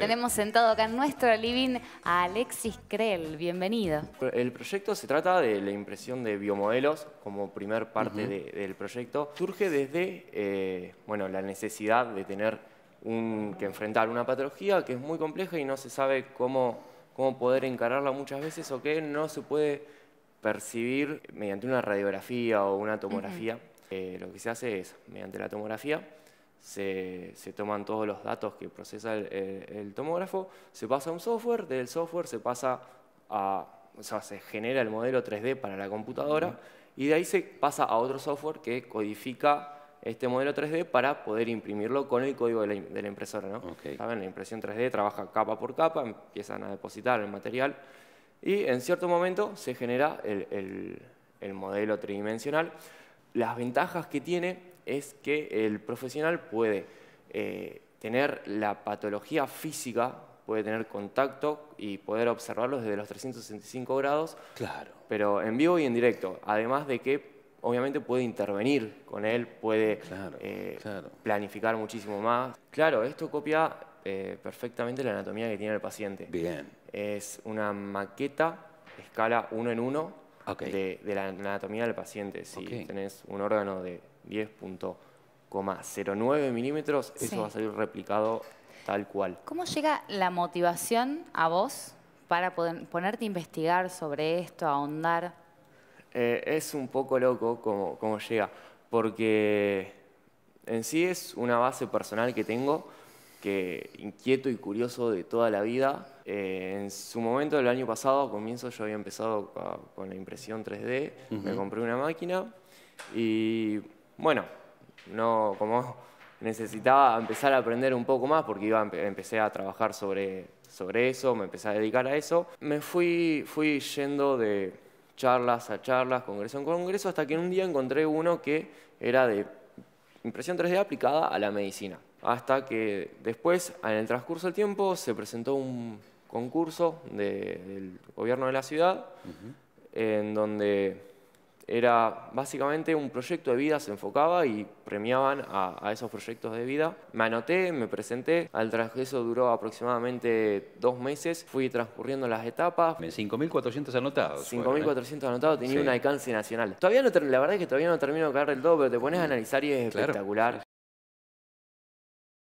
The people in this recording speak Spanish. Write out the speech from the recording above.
Tenemos sentado acá en nuestro living a Alexis Krell. Bienvenido. El proyecto se trata de la impresión de biomodelos como primer parte del proyecto. Surge desde eh, bueno, la necesidad de tener que enfrentar una patología que es muy compleja y no se sabe cómo, poder encararla muchas veces o que no se puede percibir mediante una radiografía o una tomografía. Eh, lo que se hace es, mediante la tomografía, se, toman todos los datos que procesa el, tomógrafo, se pasa a un software, del software se pasa a, sea, se genera el modelo 3D para la computadora y de ahí se pasa a otro software que codifica este modelo 3D para poder imprimirlo con el código de la, impresora. ¿no? La impresión 3D trabaja capa por capa, empiezan a depositar el material y en cierto momento se genera el modelo tridimensional. Las ventajas que tiene es que el profesional puede eh, tener la patología física, puede tener contacto y poder observarlo desde los 365 grados. Claro. Pero en vivo y en directo. Además de que obviamente puede intervenir con él, puede eh, planificar muchísimo más. Claro, esto copia eh, perfectamente la anatomía que tiene el paciente. Bien. Es una maqueta, escala uno en uno, de, la anatomía del paciente. Si tenés un órgano de 10.09 milímetros, eso va a salir replicado tal cual. ¿Cómo llega la motivación a vos para poder, ponerte a investigar sobre esto, a ahondar? Eh, es un poco loco cómo llega, porque en sí es una base personal que tengo, que inquieto y curioso de toda la vida. Eh, en su momento, el año pasado, a comienzo, yo había empezado con la impresión 3D, me compré una máquina y bueno, no, como necesitaba empezar a aprender un poco más porque empecé a trabajar sobre, sobre eso, me empecé a dedicar a eso. Me fui, yendo de charlas a charlas, congreso en congreso, hasta que un día encontré uno que era de impresión 3D aplicada a la medicina. Hasta que después, en el transcurso del tiempo, se presentó un concurso del gobierno de la ciudad en donde era básicamente un proyecto de vida, se enfocaba y premiaban a, esos proyectos de vida. Me anoté, me presenté, al transgreso duró aproximadamente dos meses, fui transcurriendo las etapas. 5.400 anotados. 5.400 ¿eh? anotados, tenía un alcance nacional. Todavía no, la verdad es que todavía no termino de caer del todo, pero te pones a analizar y es espectacular.